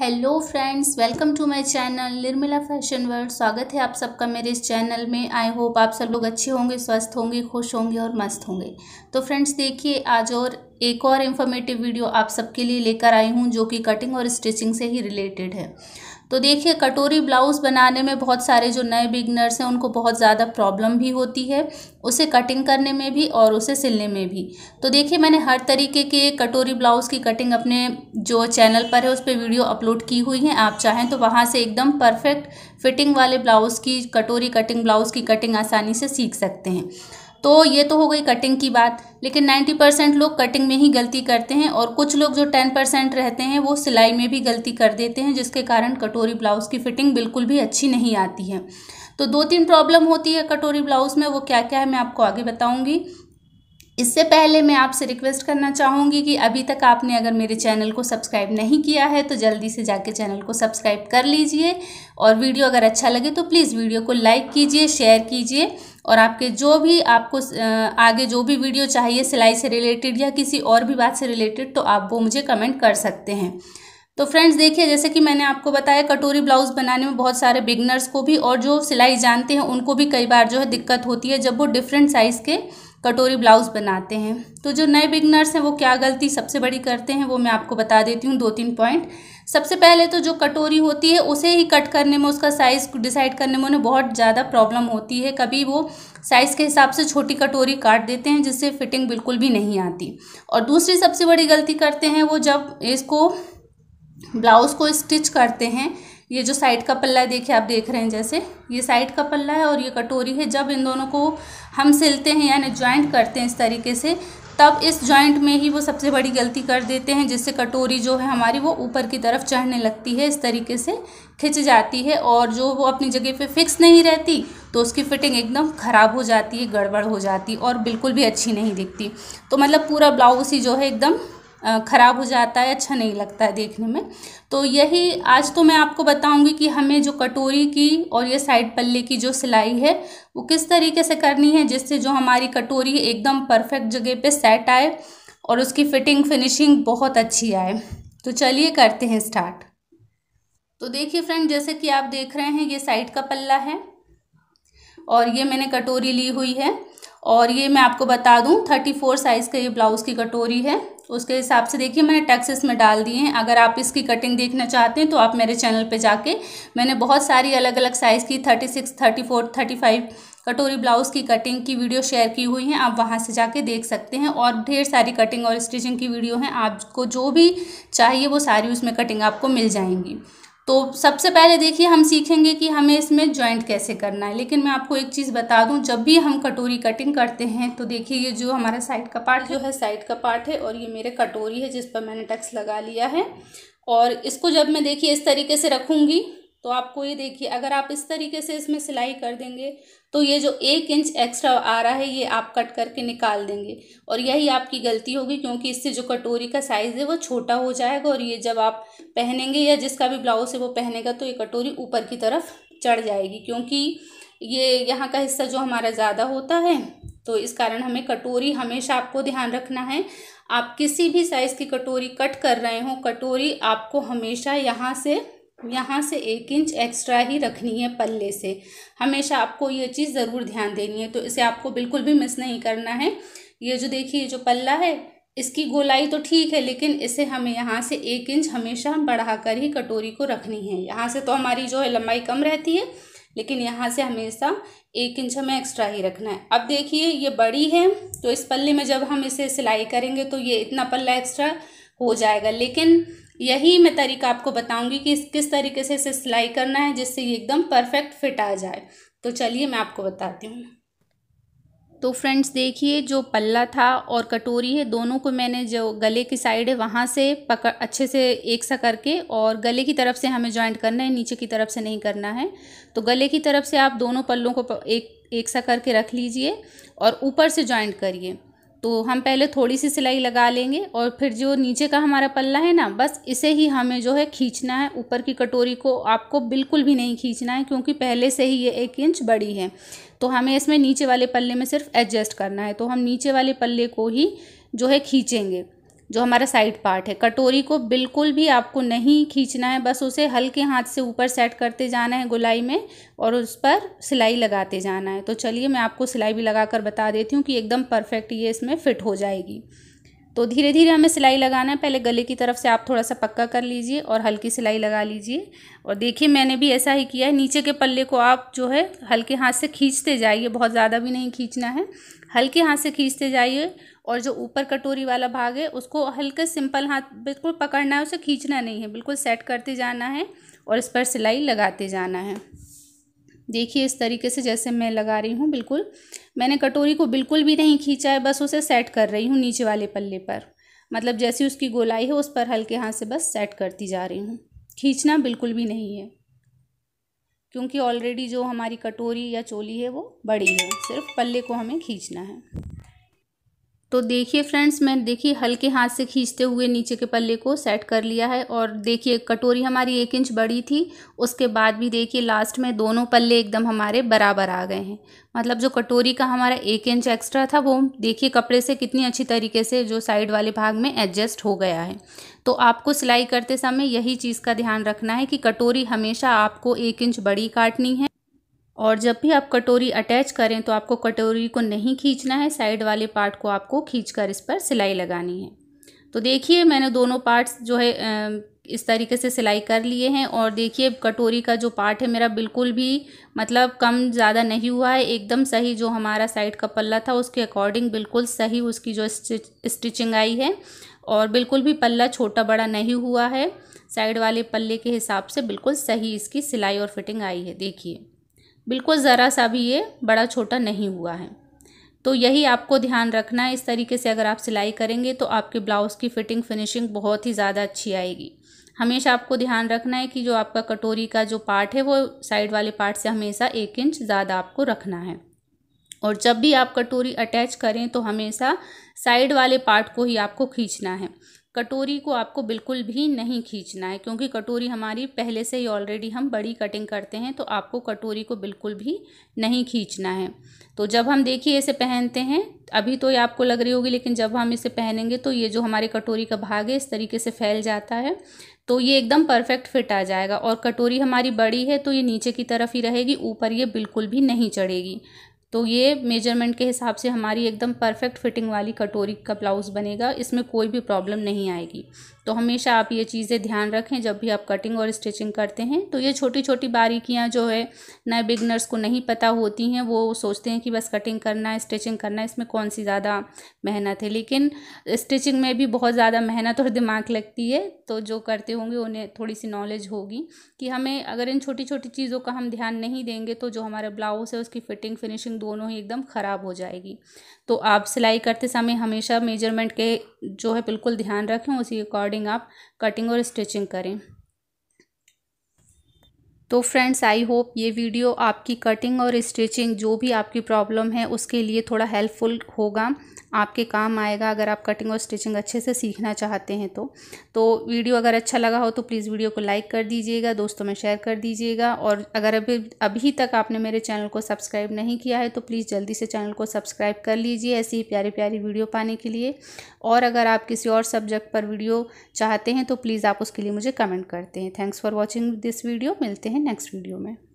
hello friends welcome to my channel Nirmala fashion world स्वागत है आप सबका मेरे इस चैनल में आई होप आप सब लोग अच्छे होंगे स्वस्थ होंगे खुश होंगे और मस्त होंगे तो फ्रेंड्स देखिए आज और एक और इन्फॉर्मेटिव वीडियो आप सबके लिए लेकर आई हूँ जो कि कटिंग और स्टिचिंग से ही रिलेटेड है तो देखिए कटोरी ब्लाउज़ बनाने में बहुत सारे जो नए बिगनर्स हैं उनको बहुत ज़्यादा प्रॉब्लम भी होती है उसे कटिंग करने में भी और उसे सिलने में भी तो देखिए मैंने हर तरीके के कटोरी ब्लाउज़ की कटिंग अपने जो चैनल पर है उस पर वीडियो अपलोड की हुई है आप चाहें तो वहाँ से एकदम परफेक्ट फिटिंग वाले ब्लाउज़ की कटोरी कटिंग ब्लाउज़ की कटिंग आसानी से सीख सकते हैं तो ये तो हो गई कटिंग की बात लेकिन नाइन्टी परसेंट लोग कटिंग में ही गलती करते हैं और कुछ लोग जो टेन परसेंट रहते हैं वो सिलाई में भी गलती कर देते हैं जिसके कारण कटोरी ब्लाउज़ की फिटिंग बिल्कुल भी अच्छी नहीं आती है तो दो तीन प्रॉब्लम होती है कटोरी ब्लाउज़ में वो क्या क्या है मैं आपको आगे बताऊँगी इससे पहले मैं आपसे रिक्वेस्ट करना चाहूँगी कि अभी तक आपने अगर मेरे चैनल को सब्सक्राइब नहीं किया है तो जल्दी से जाके चैनल को सब्सक्राइब कर लीजिए और वीडियो अगर अच्छा लगे तो प्लीज़ वीडियो को लाइक कीजिए शेयर कीजिए और आपके जो भी आपको आगे जो भी वीडियो चाहिए सिलाई से रिलेटेड या किसी और भी बात से रिलेटेड तो आप वो मुझे कमेंट कर सकते हैं तो फ्रेंड्स देखिए जैसे कि मैंने आपको बताया कटोरी ब्लाउज़ बनाने में बहुत सारे बिगनर्स को भी और जो सिलाई जानते हैं उनको भी कई बार जो है दिक्कत होती है जब वो डिफरेंट साइज़ के कटोरी ब्लाउज़ बनाते हैं तो जो नए बिगनर्स हैं वो क्या गलती सबसे बड़ी करते हैं वो मैं आपको बता देती हूँ दो तीन पॉइंट सबसे पहले तो जो कटोरी होती है उसे ही कट करने में उसका साइज़ डिसाइड करने में उन्हें बहुत ज़्यादा प्रॉब्लम होती है कभी वो साइज़ के हिसाब से छोटी कटोरी काट देते हैं जिससे फिटिंग बिल्कुल भी नहीं आती और दूसरी सबसे बड़ी गलती करते हैं वो जब इसको ब्लाउज़ को स्टिच करते हैं ये जो साइड का पल्ला है देखिए आप देख रहे हैं जैसे ये साइड का पल्ला है और ये कटोरी है जब इन दोनों को हम सिलते हैं यानी ज्वाइंट करते हैं इस तरीके से तब इस जॉइंट में ही वो सबसे बड़ी गलती कर देते हैं जिससे कटोरी जो है हमारी वो ऊपर की तरफ चढ़ने लगती है इस तरीके से खिंच जाती है और जो वो अपनी जगह पे फिक्स नहीं रहती तो उसकी फिटिंग एकदम ख़राब हो जाती है गड़बड़ हो जाती और बिल्कुल भी अच्छी नहीं दिखती तो मतलब पूरा ब्लाउज ही जो है एकदम ख़राब हो जाता है अच्छा नहीं लगता है देखने में तो यही आज तो मैं आपको बताऊंगी कि हमें जो कटोरी की और ये साइड पल्ले की जो सिलाई है वो किस तरीके से करनी है जिससे जो हमारी कटोरी एकदम परफेक्ट जगह पे सेट आए और उसकी फिटिंग फिनिशिंग बहुत अच्छी आए तो चलिए करते हैं स्टार्ट तो देखिए फ्रेंड जैसे कि आप देख रहे हैं ये साइड का पल्ला है और ये मैंने कटोरी ली हुई है और ये मैं आपको बता दूँ थर्टी फोर साइज़ का ये ब्लाउज़ की कटोरी है उसके हिसाब से देखिए मैंने टक्स इसमें डाल दिए हैं अगर आप इसकी कटिंग देखना चाहते हैं तो आप मेरे चैनल पे जाके मैंने बहुत सारी अलग अलग साइज़ की thirty six thirty four thirty five कटोरी ब्लाउज़ की कटिंग की वीडियो शेयर की हुई हैं आप वहाँ से जाके देख सकते हैं और ढेर सारी कटिंग और स्टिचिंग की वीडियो हैं आपको जो भी चाहिए वो सारी उसमें कटिंग आपको मिल जाएंगी तो सबसे पहले देखिए हम सीखेंगे कि हमें इसमें जॉइंट कैसे करना है लेकिन मैं आपको एक चीज़ बता दूं जब भी हम कटोरी कटिंग करते हैं तो देखिए ये जो हमारा साइड का पार्ट जो है साइड का पार्ट है और ये मेरे कटोरी है जिस पर मैंने टक्स लगा लिया है और इसको जब मैं देखिए इस तरीके से रखूँगी तो आपको ये देखिए अगर आप इस तरीके से इसमें सिलाई कर देंगे तो ये जो एक इंच एक्स्ट्रा आ रहा है ये आप कट करके निकाल देंगे और यही आपकी गलती होगी क्योंकि इससे जो कटोरी का साइज़ है वो छोटा हो जाएगा और ये जब आप पहनेंगे या जिसका भी ब्लाउज है वो पहनेगा तो ये कटोरी ऊपर की तरफ चढ़ जाएगी क्योंकि ये यहाँ का हिस्सा जो हमारा ज़्यादा होता है तो इस कारण हमें कटोरी हमेशा आपको ध्यान रखना है आप किसी भी साइज़ की कटोरी कट कर रहे हो कटोरी आपको हमेशा यहाँ से यहाँ से एक इंच एक्स्ट्रा ही रखनी है पल्ले से हमेशा आपको ये चीज़ ज़रूर ध्यान देनी है तो इसे आपको बिल्कुल भी मिस नहीं करना है ये जो देखिए जो पल्ला है इसकी गोलाई तो ठीक है लेकिन इसे हमें यहाँ से एक इंच हमेशा बढ़ाकर ही कटोरी को रखनी है यहाँ से तो हमारी जो है लंबाई कम रहती है लेकिन यहाँ से हमेशा एक इंच हमें एक्स्ट्रा ही रखना है अब देखिए ये बड़ी है तो इस पल्ले में जब हम इसे सिलाई करेंगे तो ये इतना पल्ला एक्स्ट्रा हो जाएगा लेकिन यही मैं तरीका आपको बताऊंगी कि किस तरीके से इसे सिलाई करना है जिससे ये एकदम परफेक्ट फिट आ जाए तो चलिए मैं आपको बताती हूँ तो फ्रेंड्स देखिए जो पल्ला था और कटोरी है दोनों को मैंने जो गले की साइड है वहाँ से पकड़ अच्छे से एक सा करके और गले की तरफ से हमें जॉइंट करना है नीचे की तरफ से नहीं करना है तो गले की तरफ से आप दोनों पल्लों को एक एक सा करके रख लीजिए और ऊपर से जॉइंट करिए तो हम पहले थोड़ी सी सिलाई लगा लेंगे और फिर जो नीचे का हमारा पल्ला है ना बस इसे ही हमें जो है खींचना है ऊपर की कटोरी को आपको बिल्कुल भी नहीं खींचना है क्योंकि पहले से ही ये एक इंच बड़ी है तो हमें इसमें नीचे वाले पल्ले में सिर्फ एडजस्ट करना है तो हम नीचे वाले पल्ले को ही जो है खींचेंगे जो हमारा साइड पार्ट है कटोरी को बिल्कुल भी आपको नहीं खींचना है बस उसे हल्के हाथ से ऊपर सेट करते जाना है गुलाई में और उस पर सिलाई लगाते जाना है तो चलिए मैं आपको सिलाई भी लगा कर बता देती हूँ कि एकदम परफेक्ट ये इसमें फ़िट हो जाएगी तो धीरे धीरे हमें सिलाई लगाना है पहले गले की तरफ से आप थोड़ा सा पक्का कर लीजिए और हल्की सिलाई लगा लीजिए और देखिए मैंने भी ऐसा ही किया है नीचे के पल्ले को आप जो है हल्के हाथ से खींचते जाइए बहुत ज़्यादा भी नहीं खींचना है हल्के हाथ से खींचते जाइए और जो ऊपर कटोरी वाला भाग है उसको हल्के सिंपल हाथ बिल्कुल पकड़ना है उसे खींचना नहीं है बिल्कुल सेट करते जाना है और इस पर सिलाई लगाते जाना है देखिए इस तरीके से जैसे मैं लगा रही हूँ बिल्कुल मैंने कटोरी को बिल्कुल भी नहीं खींचा है बस उसे सेट कर रही हूँ नीचे वाले पल्ले पर मतलब जैसी उसकी गोलाई है उस पर हल्के हाथ से बस सेट करती जा रही हूँ खींचना बिल्कुल भी नहीं है क्योंकि ऑलरेडी जो हमारी कटोरी या चोली है वो बड़ी है सिर्फ पल्ले को हमें खींचना है तो देखिए फ्रेंड्स मैं देखिए हल्के हाथ से खींचते हुए नीचे के पल्ले को सेट कर लिया है और देखिए कटोरी हमारी एक इंच बड़ी थी उसके बाद भी देखिए लास्ट में दोनों पल्ले एकदम हमारे बराबर आ गए हैं मतलब जो कटोरी का हमारा एक इंच एक्स्ट्रा था वो देखिए कपड़े से कितनी अच्छी तरीके से जो साइड वाले भाग में एडजस्ट हो गया है तो आपको सिलाई करते समय यही चीज़ का ध्यान रखना है कि कटोरी हमेशा आपको एक इंच बड़ी काटनी है और जब भी आप कटोरी अटैच करें तो आपको कटोरी को नहीं खींचना है साइड वाले पार्ट को आपको खींच कर इस पर सिलाई लगानी है तो देखिए मैंने दोनों पार्ट्स जो है इस तरीके से सिलाई कर लिए हैं और देखिए कटोरी का जो पार्ट है मेरा बिल्कुल भी मतलब कम ज़्यादा नहीं हुआ है एकदम सही जो हमारा साइड का पल्ला था उसके अकॉर्डिंग बिल्कुल सही उसकी जो स्टिचिंग आई है और बिल्कुल भी पल्ला छोटा बड़ा नहीं हुआ है साइड वाले पल्ले के हिसाब से बिल्कुल सही इसकी सिलाई और फिटिंग आई है देखिए बिल्कुल ज़रा सा भी ये बड़ा छोटा नहीं हुआ है तो यही आपको ध्यान रखना है इस तरीके से अगर आप सिलाई करेंगे तो आपके ब्लाउज़ की फ़िटिंग फिनिशिंग बहुत ही ज़्यादा अच्छी आएगी हमेशा आपको ध्यान रखना है कि जो आपका कटोरी का जो पार्ट है वो साइड वाले पार्ट से हमेशा एक इंच ज़्यादा आपको रखना है और जब भी आप कटोरी अटैच करें तो हमेशा साइड वाले पार्ट को ही आपको खींचना है कटोरी को आपको बिल्कुल भी नहीं खींचना है क्योंकि कटोरी हमारी पहले से ही ऑलरेडी हम बड़ी कटिंग करते हैं तो आपको कटोरी को बिल्कुल भी नहीं खींचना है तो जब हम देखिए इसे पहनते हैं अभी तो ये आपको लग रही होगी लेकिन जब हम इसे पहनेंगे तो ये जो हमारे कटोरी का भाग है इस तरीके से फैल जाता है तो ये एकदम परफेक्ट फिट आ जाएगा और कटोरी हमारी बड़ी है तो ये नीचे की तरफ ही रहेगी ऊपर ये बिल्कुल भी नहीं चढ़ेगी तो ये मेजरमेंट के हिसाब से हमारी एकदम परफेक्ट फिटिंग वाली कटोरी का ब्लाउज़ बनेगा इसमें कोई भी प्रॉब्लम नहीं आएगी तो हमेशा आप ये चीज़ें ध्यान रखें जब भी आप कटिंग और स्टिचिंग करते हैं तो ये छोटी छोटी बारीकियाँ जो है नए बिगनर्स को नहीं पता होती हैं वो सोचते हैं कि बस कटिंग करना है स्टिचिंग करना है इसमें कौन सी ज़्यादा मेहनत है लेकिन स्टिचिंग में भी बहुत ज़्यादा मेहनत और दिमाग लगती है तो जो करते होंगे उन्हें थोड़ी सी नॉलेज होगी कि हमें अगर इन छोटी छोटी चीज़ों का हम ध्यान नहीं देंगे तो जो हमारा ब्लाउज़ है उसकी फ़िटिंग फिनिशिंग दोनों ही एकदम ख़राब हो जाएगी तो आप सिलाई करते समय हमेशा मेजरमेंट के जो है बिल्कुल ध्यान रखें उसी अकॉर्डिंग आप कटिंग और स्टिचिंग करें तो फ्रेंड्स आई होप ये वीडियो आपकी कटिंग और स्टिचिंग जो भी आपकी प्रॉब्लम है उसके लिए थोड़ा हेल्पफुल होगा आपके काम आएगा अगर आप कटिंग और स्टिचिंग अच्छे से सीखना चाहते हैं तो तो वीडियो अगर अच्छा लगा हो तो प्लीज़ वीडियो को लाइक कर दीजिएगा दोस्तों में शेयर कर दीजिएगा और अगर अभी अभी तक आपने मेरे चैनल को सब्सक्राइब नहीं किया है तो प्लीज़ जल्दी से चैनल को सब्सक्राइब कर लीजिए ऐसी ही प्यारी प्यारी वीडियो पाने के लिए और अगर आप किसी और सब्जेक्ट पर वीडियो चाहते हैं तो प्लीज़ आप उसके लिए मुझे कमेंट करते हैं thanks for watching this video मिलते हैं नेक्स्ट वीडियो में